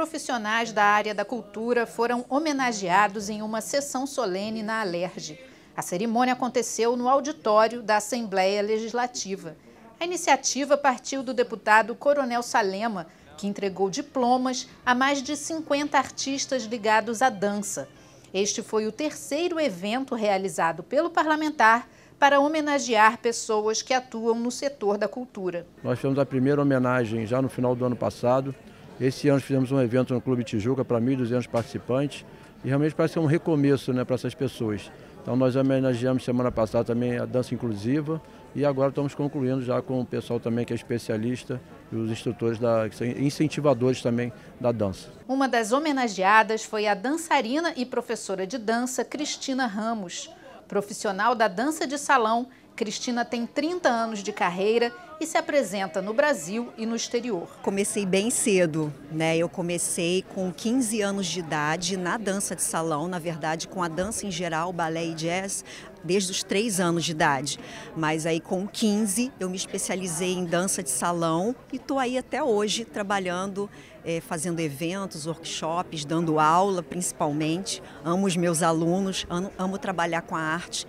profissionais da área da cultura foram homenageados em uma sessão solene na Alerj. A cerimônia aconteceu no auditório da Assembleia Legislativa. A iniciativa partiu do deputado Coronel Salema, que entregou diplomas a mais de 50 artistas ligados à dança. Este foi o terceiro evento realizado pelo parlamentar para homenagear pessoas que atuam no setor da cultura. Nós fizemos a primeira homenagem já no final do ano passado esse ano fizemos um evento no Clube Tijuca para 1.200 participantes e realmente parece é um recomeço né, para essas pessoas. Então nós homenageamos semana passada também a dança inclusiva e agora estamos concluindo já com o pessoal também que é especialista e os instrutores, da, que são incentivadores também da dança. Uma das homenageadas foi a dançarina e professora de dança Cristina Ramos, profissional da dança de salão Cristina tem 30 anos de carreira e se apresenta no Brasil e no exterior. Comecei bem cedo, né? Eu comecei com 15 anos de idade na dança de salão, na verdade, com a dança em geral, balé e jazz, desde os 3 anos de idade. Mas aí com 15 eu me especializei em dança de salão e tô aí até hoje trabalhando, é, fazendo eventos, workshops, dando aula principalmente. Amo os meus alunos, amo trabalhar com a arte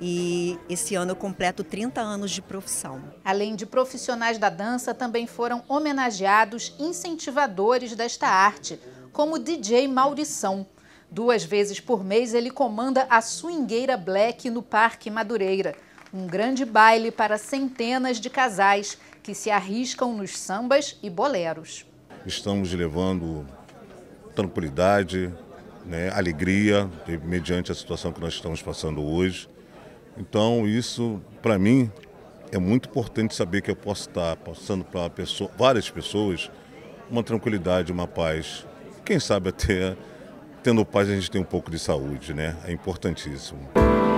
e esse ano eu completo 30 anos de profissão. Além de profissionais da dança, também foram homenageados incentivadores desta arte, como o DJ Maurição. Duas vezes por mês ele comanda a Swingueira Black no Parque Madureira, um grande baile para centenas de casais que se arriscam nos sambas e boleros. Estamos levando tranquilidade, né, alegria, mediante a situação que nós estamos passando hoje. Então, isso, para mim, é muito importante saber que eu posso estar passando para pessoa, várias pessoas uma tranquilidade, uma paz. Quem sabe até tendo paz a gente tem um pouco de saúde, né? É importantíssimo.